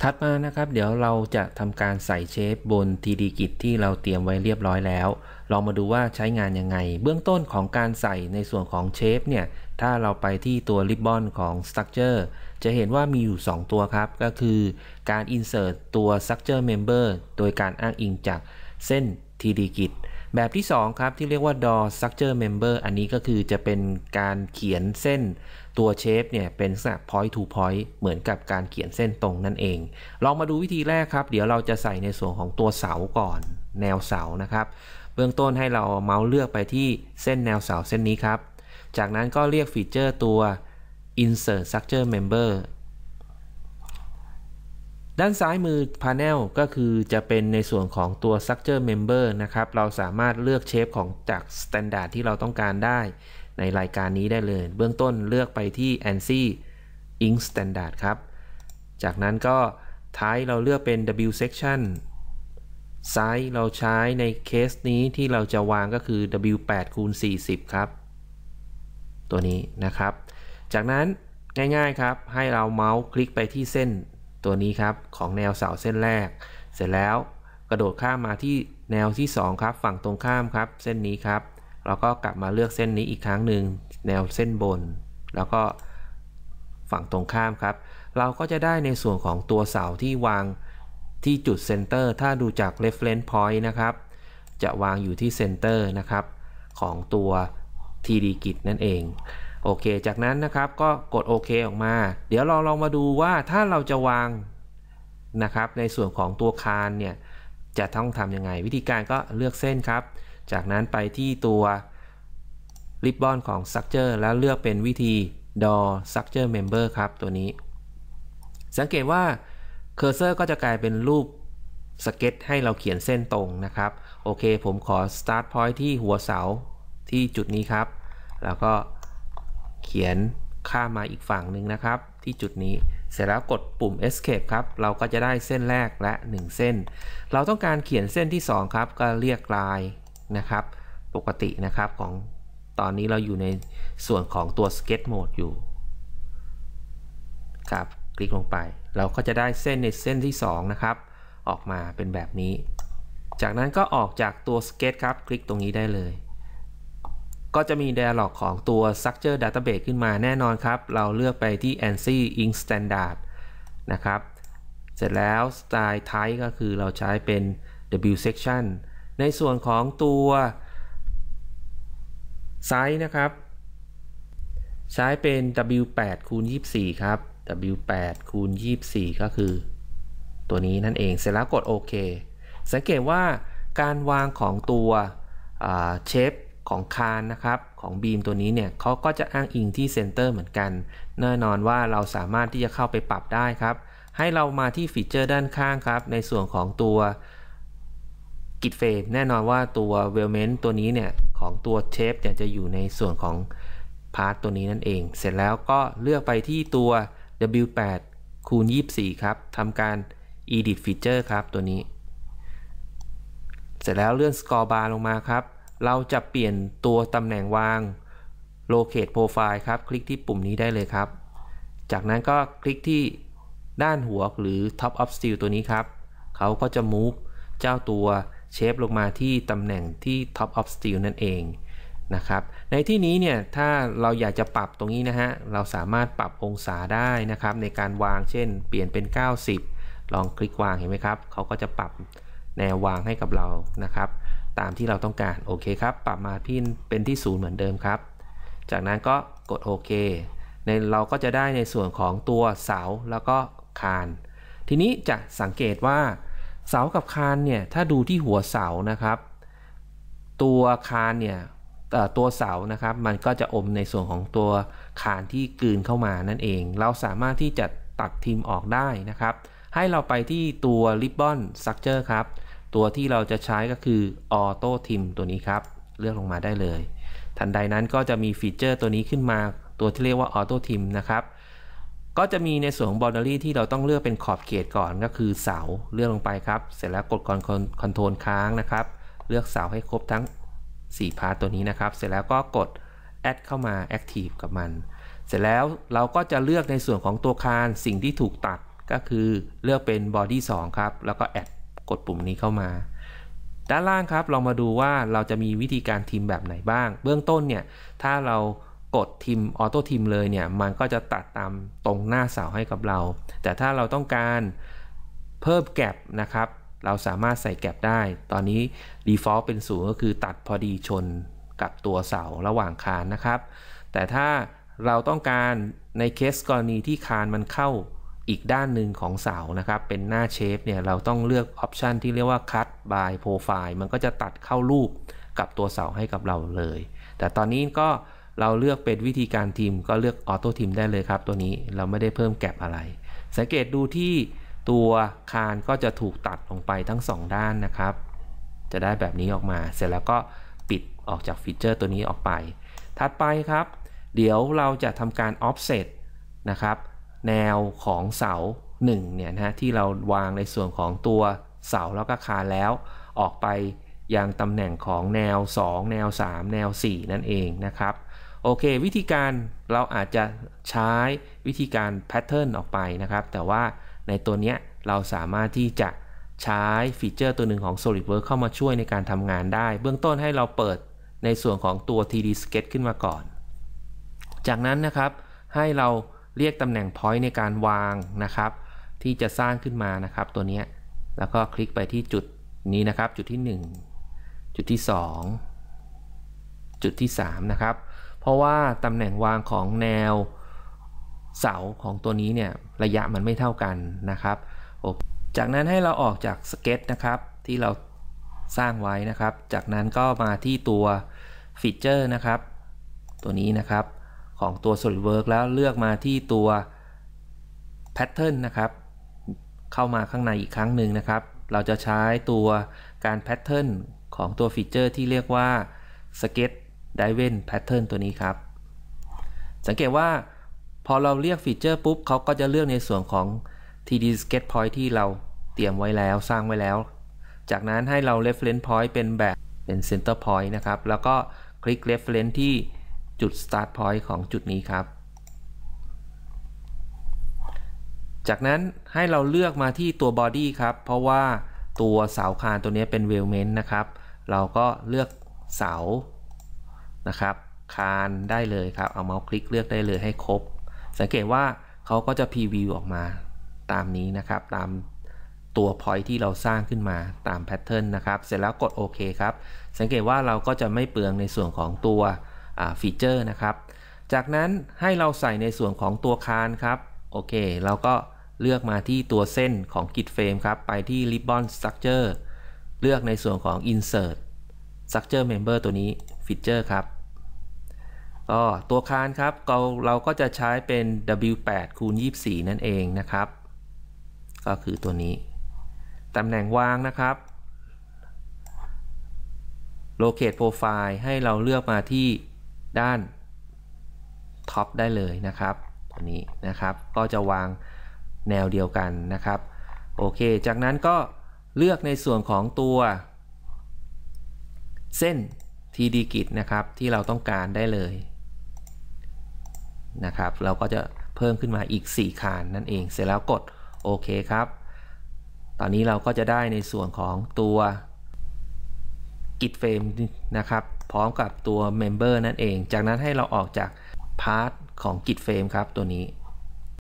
ถัดมานะครับเดี๋ยวเราจะทำการใส่เชฟบน t d กิจที่เราเตรียมไว้เรียบร้อยแล้ว ลองมาดูว่าใช้งานยังไงเบื้องต้นของการใส่ในส่วนของเชฟเนี่ย ถ้าเราไปที่ตัวริบบอนของ Structure จะเห็นว่ามีอยู่ 2 ตัวครับก็คือการ Insert ตัว Structure Member โดยการอ้างอิงจากเส้น t d กิจ แบบที่ 2 ครับที่เรียกว่า d o w Structure Member อันนี้ก็คือจะเป็นการเขียนเส้นตัวเชฟเนี่ย เป็นสัก point to point เหมือนกับการเขียนเส้นตรงนั่นเอง ลองมาดูวิธีแรกครับ เดี๋ยวเราจะใส่ในส่วนของตัวเสาก่อนแนวเสานะครับ เบื้องต้นให้เราเมาส์เลือกไปที่เส้นแนวเสาเส้นนี้ครับ จากนั้นก็เรียกฟีเจอร์ตัว insert structure member ด้านซ้ายมือ panel ก็คือจะเป็นในส่วนของตัว structure member นะครับ เราสามารถเลือกเชฟของจาก standard ที่เราต้องการได้ในรายการนี้ได้เลย เบื้องต้นเลือกไปที่ ANSI Ink Standard ครับ จากนั้นก็ท้ายเราเลือกเป็น W section ไซส์เราใช้ในเคสนี้ที่เราจะวางก็คือ W8 คูณ 40 ครับ ตัวนี้นะครับ จากนั้นง่ายๆ ครับให้เราเมาส์คลิกไปที่เส้นตัวนี้ครับของแนวเสาเส้นแรก เสร็จแล้วกระโดดข้ามมาที่แนวที่ 2 ครับฝั่งตรงข้ามครับเส้นนี้ครับเราก็กลับมาเลือกเส้นนี้อีกครั้งหนึ่งแนวเส้นบน แล้วก็ฝั่งตรงข้ามครับ เราก็จะได้ในส่วนของตัวเสาที่วางที่จุดเซนเตอร์ถ้าดูจาก reference point นะครับจะวางอยู่ที่เซนเตอร์นะครับของตัว t d กิจนั่นเองโอเค จากนั้นนะครับก็กดโอเคออกมา เดี๋ยวเราลองมาดูว่าถ้าเราจะวางนะครับ ในส่วนของตัวคานเนี่ยจะต้องทำยังไง วิธีการก็เลือกเส้นครับจากนั้นไปที่ตัวริบบอนของ Structure แล้วเลือกเป็นวิธี Door Structure Member ครับตัวนี้ สังเกตว่าเคอร์เซอร์ก็จะกลายเป็นรูปสเก็ตให้เราเขียนเส้นตรงนะครับโอเค ผมขอ Start Point ที่หัวเสา ที่จุดนี้ครับ แล้วก็เขียนข้ามมาอีกฝั่งหนึ่งนะครับ ที่จุดนี้เสร็จแล้วกดปุ่ม escape ครับ เราก็จะได้เส้นแรกและ 1 เส้น เราต้องการเขียนเส้นที่2ครับก็เรียกลายนะครับ ปกตินะครับของตอนนี้เราอยู่ในส่วนของตัวสเก็ตโหมดอยู่ ครับ คลิกลงไปเราก็จะได้เส้นในเส้นที่ 2 นะครับ ออกมาเป็นแบบนี้ จากนั้นก็ออกจากตัวสเก็ตครับ คลิกตรงนี้ได้เลย ก็จะมีร์ล l o g ของตัว Structure Database ขึ้นมาแน่นอนครับ เราเลือกไปที่ ANSI Ink Standard นะครับ เสร็จแล้วสไตล์ Type ก็คือเราใช้เป็น W Section ในส่วนของตัว ไซส์นะครับไซส์เป็น W8 คูณ 24 ครับ W8 คูณ 24 ก็คือ ตัวนี้นั่นเองเสร็จแล้วกดโอเคสังเกตว่าการวางของตัวเชฟของคานนะครับของบีมตัวนี้เนี่ยเขาก็จะอ้างอิงที่เซนเตอร์เหมือนกัน แน่นอนว่าเราสามารถที่จะเข้าไปปรับได้ครับ ให้เรามาที่ฟีเจอร์ด้านข้างครับ ในส่วนของตัวกิดเฟมแน่นอนว่าตัวเวลเมนต์ตัวนี้เนี่ย ของตัวเชฟเนี่ยจะอยู่ในส่วนของพาร์ตตัวนี้นั่น เอง เสร็จแล้วก็เลือกไปที่ตัว W8 คูณ 24 ครับ ทำการ edit feature ครับตัวนี้ เสร็จแล้วเลื่อน score bar ลงมาครับ เราจะเปลี่ยนตัวตำแหน่งวาง locate profile ครับ คลิกที่ปุ่มนี้ได้เลยครับ จากนั้นก็คลิกที่ด้านหัวหรือ top of steel ตัวนี้ครับ เขาก็จะ move เจ้าตัวเชฟลงมาที่ตำแหน่งที่ Top of Steel นั่นเองนะครับในที่นี้เนี่ยถ้าเราอยากจะปรับตรงนี้นะฮะเราสามารถปรับองศาได้นะครับ ในการวางเช่นเปลี่ยนเป็น 90 ลองคลิกวางเห็นไหมครับเขาก็จะปรับแนววางให้กับเรานะครับ ตามที่เราต้องการโอเคครับปรับมาพินเป็นที่ศูนย์เหมือนเดิมครับ จากนั้นก็กดโอเคในเราก็จะได้ในส่วนของตัวเสาแล้วก็คาน ทีนี้จะสังเกตว่าเสากับคานเนี่ยถ้าดูที่หัวเสานะครับ ตัวคานเนี่ยตัวเสานะครับมันก็จะอมในส่วนของตัวคานที่กลืนเข้ามานั่นเอง เราสามารถที่จะตัดทิมออกได้นะครับ ให้เราไปที่ตัวริบบอนสักเจอร์ครับ ตัวที่เราจะใช้ก็คือออโต้ทิมตัวนี้ครับ เลือกลงมาได้เลย ทันใดนั้นก็จะมีฟีเจอร์ตัวนี้ขึ้นมา ตัวที่เรียกว่าออโต้ทิมนะครับก็จะมีในส่วนของ boundary ที่เราต้องเลือกเป็นขอบเขตก่อนก็คือเสาเลือกลงไปครับ เสร็จแล้วกดคอนคอนโทรลค้างนะครับเลือกเสาให้ครบทั้ง 4 พาร์ตตัวนี้นะครับ เสร็จแล้วก็กด add เข้ามา active กับมัน เสร็จแล้วเราก็จะเลือกในส่วนของตัวคานสิ่งที่ถูกตัดก็คือเลือกเป็น body 2ครับ แล้วก็ add กดปุ่มนี้เข้ามา ด้านล่างครับลองมาดูว่าเราจะมีวิธีการทีมแบบไหนบ้าง เบื้องต้นเนี่ยถ้าเรากดทิมออโต้ทิมเลยเนี่ยมันก็จะตัดตามตรงหน้าเสาให้กับเรา แต่ถ้าเราต้องการเพิ่มแกลบนะครับ เราสามารถใส่แกลบได้ ตอนนี้ default เป็นศูนย์ก็คือตัดพอดีชนกับตัวเสาระหว่างคานนะครับ แต่ถ้าเราต้องการในเคสกรณีที่คานมันเข้าอีกด้านหนึ่งของเสานะครับเป็นหน้าเชฟเนี่ยเราต้องเลือกออปชันที่เรียกว่า cut by profile มันก็จะตัดเข้ารูปกับตัวเสาให้กับเราเลย แต่ตอนนี้ก็เราเลือกเป็นวิธีการทิมก็เลือกออโต้ทิมได้เลยครับตัวนี้เราไม่ได้เพิ่มแกลบอะไร สังเกตดูที่ตัวคานก็จะถูกตัดลงไปทั้ง 2 ด้านนะครับ จะได้แบบนี้ออกมา เสร็จแล้วก็ปิดออกจากฟีเจอร์ตัวนี้ออกไปถัดไปครับ เดี๋ยวเราจะทำการออฟเซตนะครับแนวของเสา1เนี่ยนะที่เราวางในส่วนของตัวเสาแล้วก็คานแล้ว ออกไปยังตำแหน่งของแนว 2 แนว 3 แนว 4 นั่นเองนะครับโอเควิธีการเราอาจจะใช้วิธีการแพทเทิร์นออกไปนะครับ แต่ว่าในตัวนี้เราสามารถที่จะใช้ฟีเจอร์ตัวหนึ่งของ SolidWorks เข้ามาช่วยในการทำงานได้ เบื้องต้นให้เราเปิดในส่วนของตัว 3D Sketch ขึ้นมาก่อน จากนั้นนะครับ ให้เราเรียกตำแหน่ง point ในการวางนะครับ ที่จะสร้างขึ้นมานะครับตัวนี้แล้วก็คลิกไปที่จุดนี้นะครับ จุดที่ 1 จุดที่ 2 จุดที่ 3 นะครับเพราะว่าตำแหน่งวางของแนวเสาของตัวนี้เนี่ยระยะมันไม่เท่ากันนะครับ จากนั้นให้เราออกจากสเก็ตนะครับ ที่เราสร้างไว้นะครับ จากนั้นก็มาที่ตัวฟีเจอร์นะครับ ตัวนี้นะครับ ของตัว s o l i d w o r k แล้วเลือกมาที่ตัว Pattern นะครับเข้ามาข้างในอีกครั้งหนึ่งนะครับ เราจะใช้ตัวการ Pattern ของตัวฟีเจอร์ที่เรียกว่า Sketch d i v e n Pattern ตัวนี้ครับ สังเกตว่าพอเราเรียกฟีเจอร์ปุ๊บ เขาก็จะเลือกในส่วนของ TD Sketch Point ที่เราเตรียมไว้แล้วสร้างไว้แล้ว จากนั้นให้เรา Reference Point เป็นแบบเป็น Center Point นะครับ แล้วก็คลิก Reference ที่จุด Start Point ของจุดนี้ครับ จากนั้นให้เราเลือกมาที่ตัว Body ครับ เพราะว่าตัวเสาคานตัวนี้เป็น w e l l m e n t นะครับ เราก็เลือกเสานะครับคานได้เลยครับเอาเมาส์คลิกเลือกได้เลยให้ครบ สังเกตว่าเขาก็จะพรีวิวออกมา ตามนี้นะครับตามตัวพอยที่เราสร้างขึ้นมาตามแพทเทิร์นนะครับ เสร็จแล้วกดโอเคครับสังเกตว่าเราก็จะไม่เปลืองในส่วนของตัวฟีเจอร์นะครับจากนั้นให้เราใส่ในส่วนของตัวคานครับโอเคเราก็เลือกมาที่ตัวเส้นของกิจเฟรมครับไปที่ Ribbon Structure เลือกในส่วนของ Insert Structure Member ตัวนี้ฟีเจอร์ครับ็ตัวคานครับ เราก็จะใช้เป็น W8 คูณ 24 นั่นเองนะครับ ก็คือตัวนี้ ตำแหน่งวางนะครับ Locate Profile ให้เราเลือกมาที่ด้านท็อปได้เลยนะครับ ตัวนี้นะครับ ก็จะวางแนวเดียวกันนะครับ โอเค จากนั้นก็เลือกในส่วนของตัว เส้นทีดีกิตนะครับ ที่เราต้องการได้เลยนะครับเราก็จะเพิ่มขึ้นมาอีก4คานนั่นเอง เสร็จแล้วกดโอเคครับ ตอนนี้เราก็จะได้ในส่วนของตัวกิจเฟรมนะครับพร้อมกับตัวเมมเบอร์นั่นเอง จากนั้นให้เราออกจากพาร์ทของกิจเฟรมครับตัวนี้